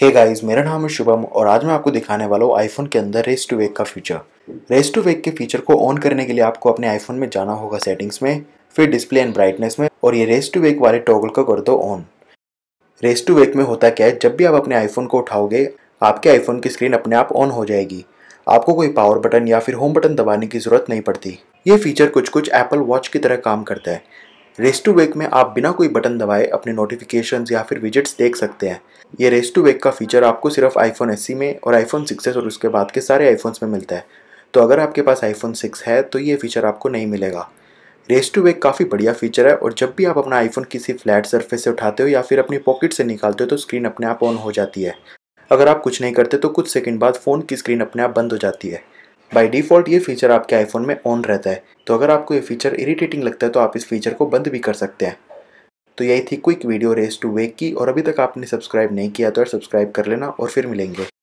hey guys मेरा नाम है शुभम और आज मैं आपको दिखाने वाला हूँ आईफोन के अंदर रेस टू वेक का फीचर रेस टू वेक के फीचर को ऑन करने के लिए आपको अपने आईफोन में जाना होगा सेटिंग्स में फिर डिस्प्ले एंड ब्राइटनेस में और ये रेस टू वेक वाले टॉगल को कर दो ऑन रेस टू वेक में होता क्या है जब भी आप अपने आईफोन को उठाओगे आपके आईफोन की स्क्रीन अपने आप ऑन हो जाएगी आपको कोई पावर बटन या फिर होम बटन दबाने की ज़रूरत नहीं पड़ती ये फीचर कुछ कुछ एप्पल वॉच की तरह काम करता है रेस टू वेक में आप बिना कोई बटन दबाए अपने नोटिफिकेशन या फिर विजिट्स देख सकते हैं ये रेस टू वेक का फीचर आपको सिर्फ आईफोन एस में और आईफोन सिक्स और उसके बाद के सारे आईफोन्स में मिलता है तो अगर आपके पास आईफोन सिक्स है तो ये फीचर आपको नहीं मिलेगा रेस टू वेक काफ़ी बढ़िया फीचर है और जब भी आप अपना आईफोन किसी फ्लैट सरफेस से उठाते हो या फिर अपनी पॉकेट से निकालते हो तो स्क्रीन अपने आप ऑन हो जाती है अगर आप कुछ नहीं करते तो कुछ सेकंड बाद फ़ोन की स्क्रीन अपने आप बंद हो जाती है बाय डिफ़ॉल्ट ये फीचर आपके आईफोन में ऑन रहता है तो अगर आपको ये फीचर इरिटेटिंग लगता है तो आप इस फीचर को बंद भी कर सकते हैं तो यही थी quick video raise to wake की और अभी तक आपने सब्सक्राइब नहीं किया तो सब्सक्राइब कर लेना और फिर मिलेंगे